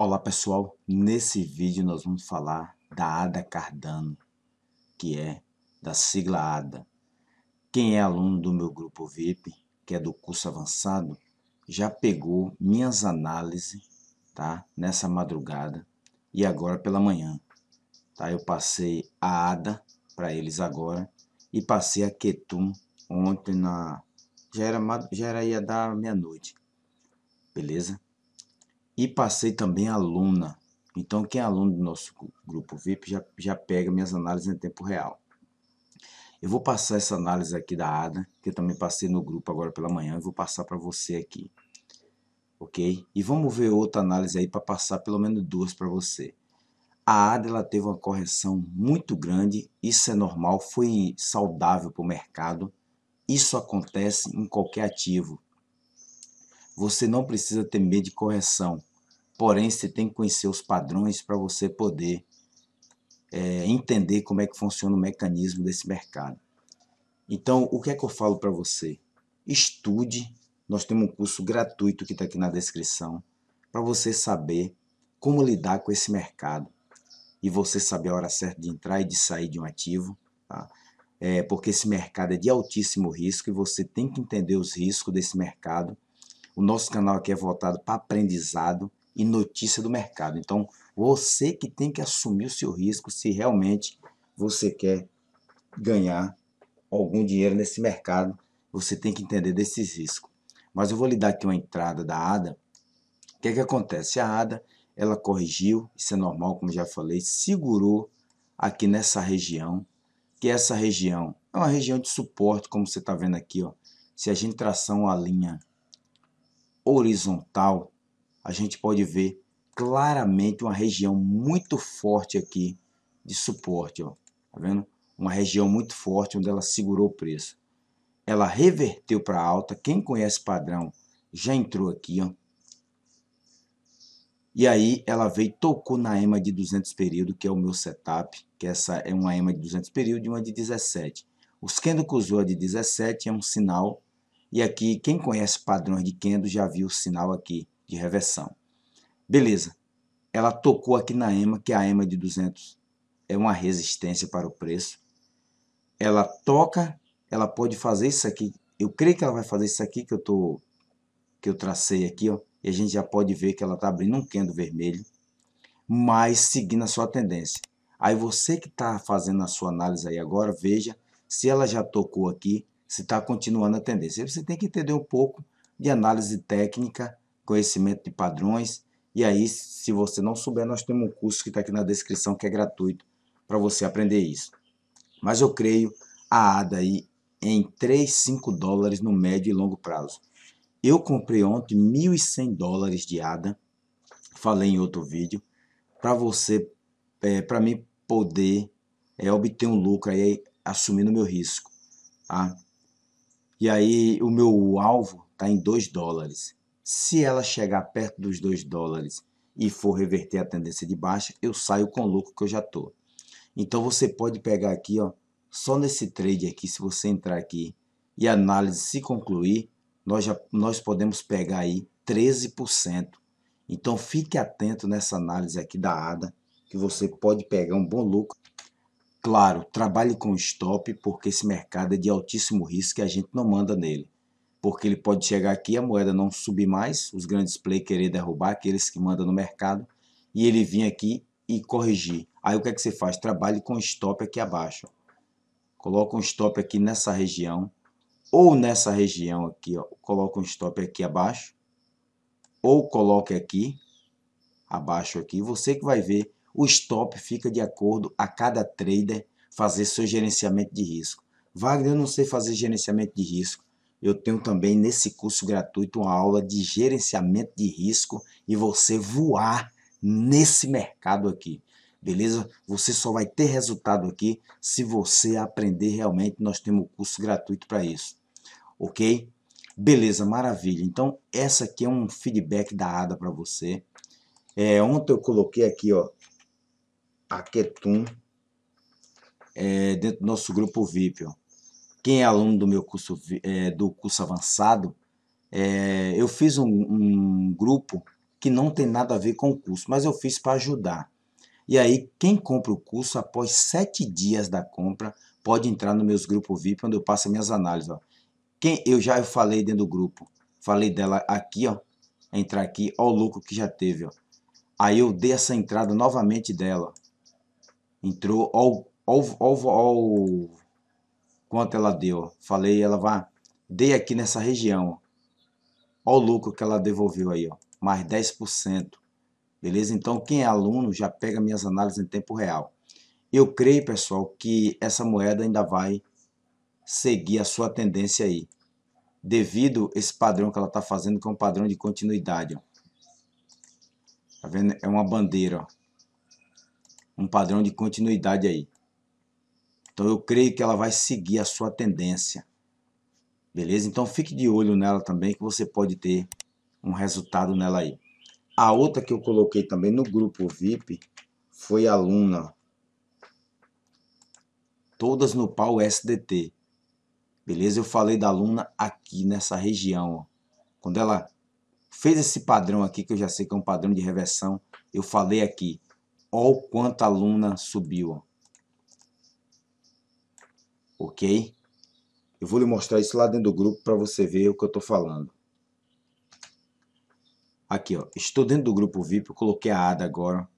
Olá pessoal, nesse vídeo nós vamos falar da ADA Cardano, que é da sigla ADA. Quem é aluno do meu grupo VIP, que é do curso avançado, já pegou minhas análises tá? nessa madrugada e agora pela manhã. Tá? Eu passei a ADA para eles agora e passei a Ketum ontem na... já era, já era ia dar meia-noite, beleza? E passei também a aluna. Então, quem é aluno do nosso grupo VIP já, já pega minhas análises em tempo real. Eu vou passar essa análise aqui da ADA, que eu também passei no grupo agora pela manhã, e vou passar para você aqui. Ok? E vamos ver outra análise aí para passar pelo menos duas para você. A ADA ela teve uma correção muito grande, isso é normal, foi saudável para o mercado. Isso acontece em qualquer ativo. Você não precisa ter medo de correção porém você tem que conhecer os padrões para você poder é, entender como é que funciona o mecanismo desse mercado. Então, o que é que eu falo para você? Estude, nós temos um curso gratuito que está aqui na descrição, para você saber como lidar com esse mercado e você saber a hora certa de entrar e de sair de um ativo, tá? é, porque esse mercado é de altíssimo risco e você tem que entender os riscos desse mercado. O nosso canal aqui é voltado para aprendizado, e notícia do mercado. Então, você que tem que assumir o seu risco se realmente você quer ganhar algum dinheiro nesse mercado, você tem que entender desses riscos. Mas eu vou lhe dar aqui uma entrada da ADA. O que é que acontece? A ADA, ela corrigiu, isso é normal, como já falei, segurou aqui nessa região, que essa região é uma região de suporte, como você está vendo aqui, ó. Se a gente traçar uma linha horizontal, a gente pode ver claramente uma região muito forte aqui de suporte, ó. Tá vendo? Uma região muito forte onde ela segurou o preço. Ela reverteu para alta. Quem conhece padrão já entrou aqui, ó. E aí ela veio tocou na EMA de 200 período, que é o meu setup, que essa é uma EMA de 200 período e uma de 17. Os Kendo que usou a de 17 é um sinal, e aqui quem conhece padrões de Kendo já viu o sinal aqui, de reversão. Beleza, ela tocou aqui na EMA, que a EMA de 200 é uma resistência para o preço. Ela toca, ela pode fazer isso aqui. Eu creio que ela vai fazer isso aqui que eu tô que eu tracei aqui, ó. E a gente já pode ver que ela está abrindo um candle vermelho, mas seguindo a sua tendência. Aí você que está fazendo a sua análise aí agora, veja se ela já tocou aqui, se está continuando a tendência. Você tem que entender um pouco de análise técnica conhecimento de padrões. E aí, se você não souber, nós temos um curso que está aqui na descrição que é gratuito para você aprender isso. Mas eu creio a ADA aí em 3, 5 dólares no médio e longo prazo. Eu comprei ontem 1.100 dólares de ADA, falei em outro vídeo, para você, é, para mim poder é, obter um lucro aí, assumindo meu risco. Tá? E aí o meu alvo está em 2 dólares. Se ela chegar perto dos 2 dólares e for reverter a tendência de baixa, eu saio com o lucro que eu já estou. Então você pode pegar aqui, ó, só nesse trade aqui, se você entrar aqui e a análise se concluir, nós, já, nós podemos pegar aí 13%. Então fique atento nessa análise aqui da ADA, que você pode pegar um bom lucro. Claro, trabalhe com stop, porque esse mercado é de altíssimo risco e a gente não manda nele porque ele pode chegar aqui, a moeda não subir mais, os grandes play querer derrubar, aqueles que mandam no mercado, e ele vir aqui e corrigir. Aí o que é que você faz? Trabalhe com stop aqui abaixo. Coloca um stop aqui nessa região, ou nessa região aqui, ó, coloca um stop aqui abaixo, ou coloque aqui, abaixo aqui, você que vai ver, o stop fica de acordo a cada trader fazer seu gerenciamento de risco. Wagner, eu não sei fazer gerenciamento de risco eu tenho também nesse curso gratuito uma aula de gerenciamento de risco e você voar nesse mercado aqui. Beleza? Você só vai ter resultado aqui se você aprender realmente. Nós temos um curso gratuito para isso. Ok? Beleza, maravilha. Então, essa aqui é um feedback da ADA para você. É, ontem eu coloquei aqui, ó, a Ketum é, dentro do nosso grupo VIP, ó quem é aluno do meu curso, é, do curso avançado, é, eu fiz um, um grupo que não tem nada a ver com o curso, mas eu fiz para ajudar. E aí, quem compra o curso, após sete dias da compra, pode entrar no meus grupos VIP, onde eu passo minhas análises. Ó. Quem eu já falei dentro do grupo, falei dela aqui, ó. Entrar aqui, ó, o lucro que já teve, ó. Aí eu dei essa entrada novamente dela. Entrou, ó, ó, ó, ó, ó Quanto ela deu? Falei, ela vai, dei aqui nessa região. Olha o lucro que ela devolveu aí, ó, mais 10%. Beleza? Então, quem é aluno já pega minhas análises em tempo real. Eu creio, pessoal, que essa moeda ainda vai seguir a sua tendência aí. Devido esse padrão que ela está fazendo, que é um padrão de continuidade. Ó. Tá vendo? É uma bandeira. Ó. Um padrão de continuidade aí. Então eu creio que ela vai seguir a sua tendência. Beleza? Então fique de olho nela também que você pode ter um resultado nela aí. A outra que eu coloquei também no grupo VIP foi a Luna. Todas no pau SDT. Beleza? Eu falei da Luna aqui nessa região. Ó. Quando ela fez esse padrão aqui, que eu já sei que é um padrão de reversão, eu falei aqui. Olha o quanto a Luna subiu. Ó ok? Eu vou lhe mostrar isso lá dentro do grupo para você ver o que eu estou falando. Aqui, ó, estou dentro do grupo VIP, eu coloquei a ADA agora,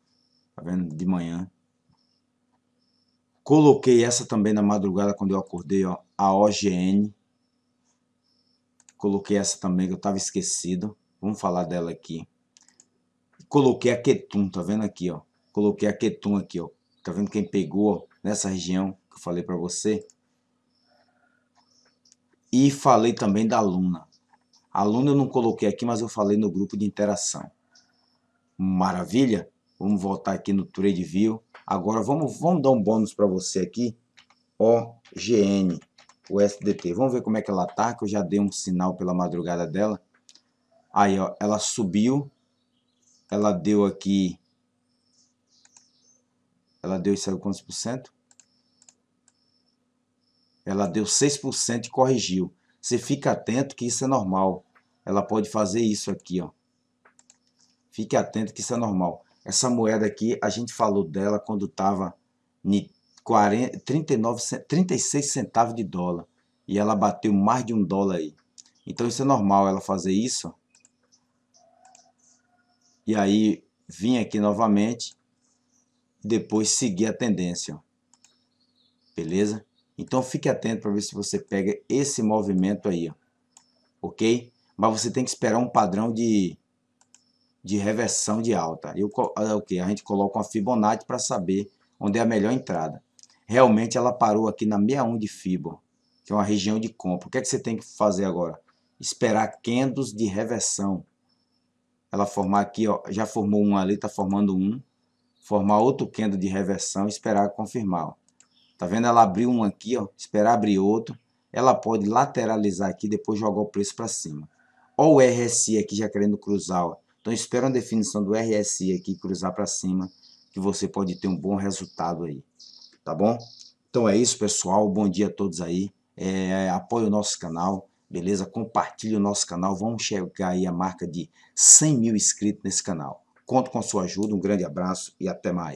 tá vendo, de manhã. Coloquei essa também na madrugada quando eu acordei, ó, a OGN. Coloquei essa também que eu estava esquecido, vamos falar dela aqui. Coloquei a Ketum, tá vendo aqui, ó. Coloquei a Ketum aqui, ó. Tá vendo quem pegou, ó, nessa região que eu falei para você? E falei também da Luna, A Luna eu não coloquei aqui, mas eu falei no grupo de interação. Maravilha? Vamos voltar aqui no Trade View. Agora vamos, vamos dar um bônus para você aqui. OGN, o SDT. Vamos ver como é que ela tá, que eu já dei um sinal pela madrugada dela. Aí, ó, ela subiu. Ela deu aqui ela deu e saiu quantos por cento? Ela deu 6% e corrigiu. Você fica atento que isso é normal. Ela pode fazer isso aqui, ó. Fique atento que isso é normal. Essa moeda aqui, a gente falou dela quando estava 36 centavos de dólar. E ela bateu mais de um dólar aí. Então isso é normal, ela fazer isso. E aí, vim aqui novamente. Depois seguir a tendência. Ó. Beleza? Então fique atento para ver se você pega esse movimento aí, ó. ok? Mas você tem que esperar um padrão de, de reversão de alta. Eu, okay, ah, é a gente coloca uma Fibonacci para saber onde é a melhor entrada. Realmente ela parou aqui na 61 de Fibo, que é uma região de compra. O que, é que você tem que fazer agora? Esperar candles de reversão. Ela formar aqui, ó, já formou um ali, está formando um. Formar outro candle de reversão e esperar confirmar. Ó. Tá vendo? Ela abriu um aqui, ó. Esperar abrir outro. Ela pode lateralizar aqui, depois jogar o preço para cima. Ó o RSI aqui já querendo cruzar, ó. Então espera uma definição do RSI aqui cruzar para cima, que você pode ter um bom resultado aí. Tá bom? Então é isso, pessoal. Bom dia a todos aí. É, apoie o nosso canal, beleza? Compartilhe o nosso canal. Vamos chegar aí a marca de 100 mil inscritos nesse canal. Conto com a sua ajuda, um grande abraço e até mais.